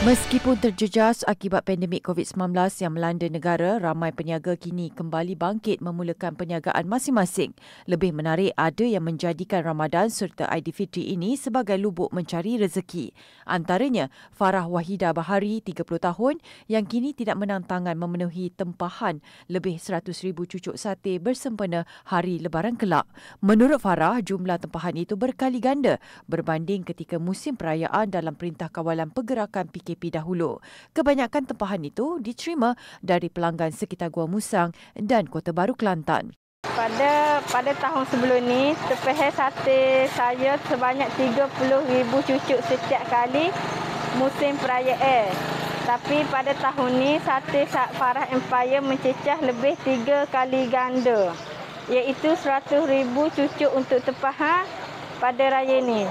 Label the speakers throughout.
Speaker 1: Meskipun terjejas akibat pandemik COVID-19 yang melanda negara, ramai peniaga kini kembali bangkit memulakan perniagaan masing-masing. Lebih menarik, ada yang menjadikan Ramadan serta Aidilfitri ini sebagai lubuk mencari rezeki. Antaranya, Farah Wahida Bahari, 30 tahun, yang kini tidak menang tangan memenuhi tempahan lebih 100,000 cucuk sate bersempena hari lebaran kelak. Menurut Farah, jumlah tempahan itu berkali ganda berbanding ketika musim perayaan dalam Perintah Kawalan Pergerakan PKP PKP dahulu. Kebanyakan tempahan itu diterima dari pelanggan sekitar Gua Musang dan Kota Baru Kelantan.
Speaker 2: Pada pada tahun sebelum ni, sepehe sate saya sebanyak 30,000 cucuk setiap kali musim perayaan. Tapi pada tahun ni, sate Farah Empire mencecah lebih 3 kali ganda. Iaitu 100,000
Speaker 1: cucuk untuk tempahan pada raya ini.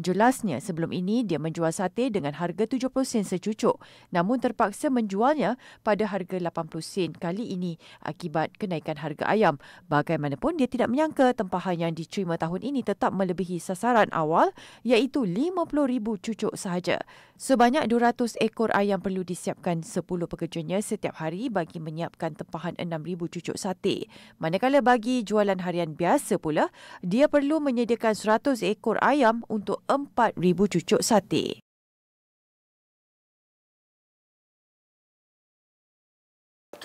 Speaker 1: Jelasnya, sebelum ini dia menjual sate dengan harga 70 sen secucuk namun terpaksa menjualnya pada harga 80 sen kali ini akibat kenaikan harga ayam. Bagaimanapun, dia tidak menyangka tempahan yang diterima tahun ini tetap melebihi sasaran awal iaitu 50,000 cucuk sahaja. Sebanyak 200 ekor ayam perlu disiapkan 10 pekerjanya setiap hari bagi menyiapkan tempahan 6,000 cucuk sate. Manakala bagi jualan harian biasa
Speaker 3: pula, dia perlu menyediakan 100 ekor ayam untuk 4,000 cucuk sate.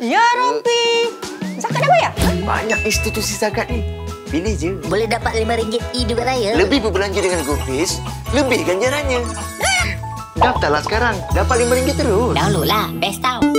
Speaker 3: Ya Rupi. Zakat dah bayar? Banyak institusi zakat ni. Pilih
Speaker 2: je. Boleh dapat RM5 hidup e raya. Lebih
Speaker 3: berbelanja dengan GoPays, lebih ganjarannya. Daftarlah sekarang. Dapat RM5 terus. Download lah. Best tau.